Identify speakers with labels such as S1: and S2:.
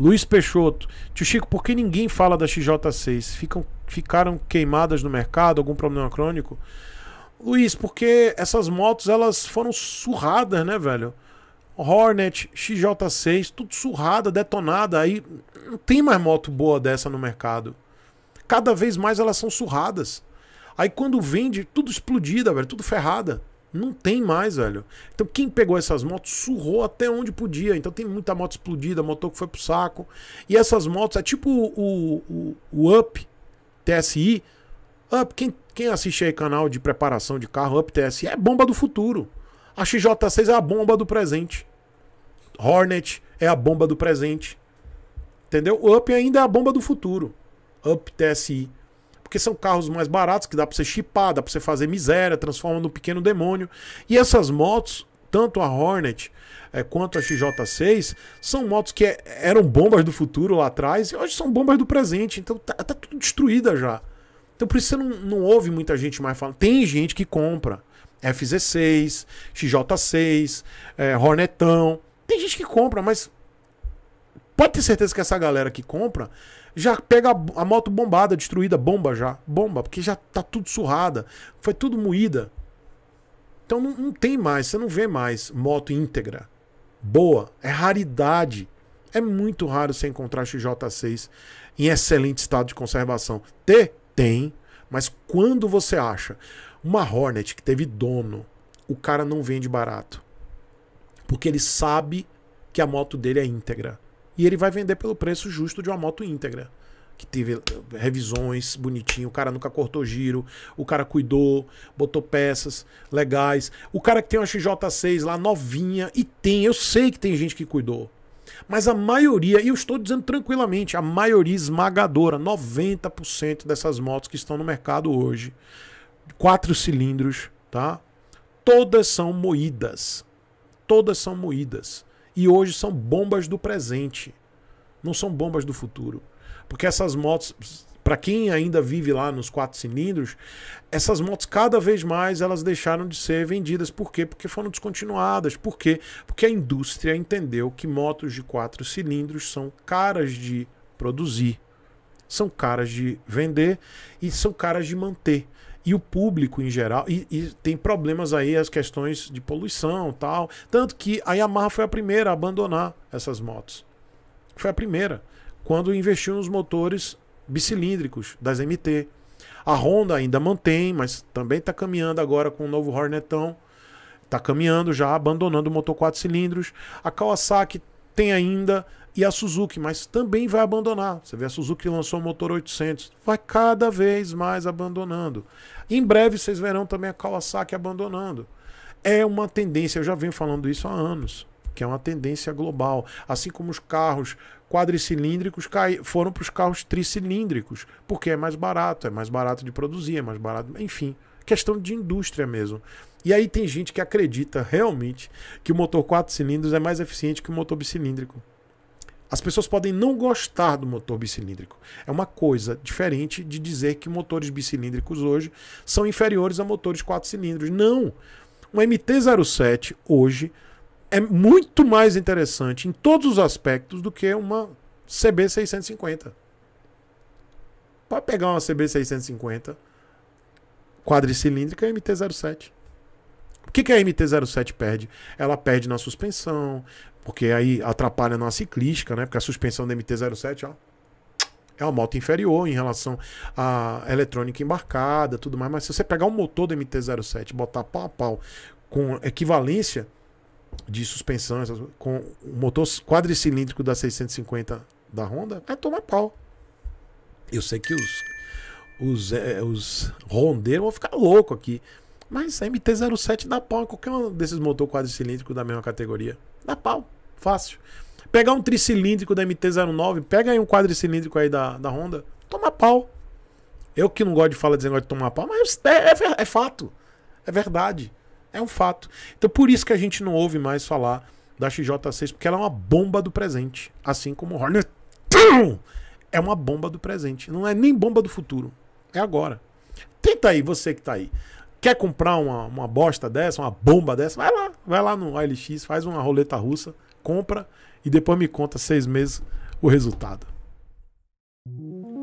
S1: Luiz Peixoto. Tio Chico, por que ninguém fala da XJ6? Ficam, ficaram queimadas no mercado? Algum problema crônico? Luiz, porque essas motos elas foram surradas, né, velho? Hornet, XJ6, tudo surrada, detonada. Aí não tem mais moto boa dessa no mercado. Cada vez mais elas são surradas. Aí quando vende, tudo explodida, velho, tudo ferrada. Não tem mais, velho. Então quem pegou essas motos surrou até onde podia. Então tem muita moto explodida, motor que foi pro saco. E essas motos, é tipo o, o, o Up TSI. Up, quem, quem assiste aí canal de preparação de carro, Up TSI, é bomba do futuro. A XJ6 é a bomba do presente. Hornet é a bomba do presente. Entendeu? O Up ainda é a bomba do futuro. Up TSI porque são carros mais baratos que dá para você chipar, dá para você fazer miséria, transforma no pequeno demônio. E essas motos, tanto a Hornet é, quanto a XJ6, são motos que é, eram bombas do futuro lá atrás e hoje são bombas do presente, então tá, tá tudo destruída já. Então por isso você não, não ouve muita gente mais falando. Tem gente que compra FZ6, XJ6, é, Hornetão. Tem gente que compra, mas Pode ter certeza que essa galera que compra já pega a, moto bombada, destruída, bomba já, bomba, porque já tá tudo surrada, foi tudo moída. Então não, não tem mais, você não vê mais moto íntegra. Boa, é raridade. É muito raro você encontrar XJ6 em excelente estado de conservação. Ter? Tem. Mas quando você acha uma Hornet que teve dono, o cara não vende barato. Porque ele sabe que a moto dele é íntegra e ele vai vender pelo preço justo de uma moto íntegra. Que teve eh, revisões bonitinho, o cara nunca cortou giro, o cara cuidou, botou peças legais. O cara que tem uma XJ6 lá novinha, e tem, eu sei que tem gente que cuidou. Mas a maioria, e eu estou dizendo tranquilamente, a maioria esmagadora, 90% dessas motos que estão no mercado hoje, quatro cilindros, tá? Todas são moídas. Todas são moídas e hoje são bombas do presente, não são bombas do futuro. Porque essas motos, para quem ainda vive lá nos quatro cilindros, essas motos cada vez mais elas deixaram de ser vendidas. Por quê? Porque foram descontinuadas. Por quê? Porque a indústria entendeu que motos de quatro cilindros são caras de produzir, são caras de vender e são caras de manter e o público em geral. E, e, tem problemas aí, as questões de poluição tal. Tanto que a Yamaha foi a primeira a abandonar essas motos. Foi a primeira. Quando investiu nos motores bicilíndricos das MT. A Honda ainda mantém, mas também está caminhando agora com o novo Hornetão. Está caminhando já, abandonando o motor 4 cilindros. A Kawasaki tem ainda e a Suzuki, mas também vai abandonar. Você vê a Suzuki lançou o motor 800, vai cada vez mais abandonando. Em breve vocês verão também a Kawasaki abandonando. É uma tendência, eu já venho falando isso há anos, que é uma tendência global, assim como os carros quadricilíndricos foram para os carros tricilíndricos, porque é mais barato, é mais barato de produzir, é mais barato, enfim, questão de indústria mesmo. E aí tem gente que acredita realmente que o motor quatro cilindros é mais eficiente que o motor bicilíndrico. As pessoas podem não gostar do motor bicilíndrico. É uma coisa diferente de dizer que motores bicilíndricos hoje são inferiores a motores quatro cilindros. Não! Um MT-07 hoje é muito mais interessante em todos os aspectos do que uma CB650. Pode pegar uma CB650 quadricilíndrica e MT-07. O que, que a MT-07 perde? Ela perde na suspensão, porque aí atrapalha na ciclística, né? Porque a suspensão da MT-07, ó, é uma moto inferior em relação à eletrônica embarcada, tudo mais, mas se você pegar o motor do MT-07 botar pau a pau com equivalência de suspensão, com o motor quadricilíndrico da 650 da Honda, é tomar pau. Eu sei que os os, é, os rondeiros vão ficar louco aqui, mas a MT-07 dá pau em qualquer um desses motores quadricilíndricos da mesma categoria. Dá pau. Fácil. Pegar um tricilíndrico da MT-09, pega aí um quadricilíndrico aí da, da Honda, toma pau. Eu que não gosto de falar desse negócio de tomar pau, mas é, é, é fato. É verdade. É um fato. Então por isso que a gente não ouve mais falar da XJ6, porque ela é uma bomba do presente. Assim como o Hornet é uma bomba do presente. Não é nem bomba do futuro. É agora. Tenta aí, você que tá aí. Quer comprar uma, uma bosta dessa, uma bomba dessa? Vai lá, vai lá no OLX, faz uma roleta russa, compra e depois me conta seis meses o resultado.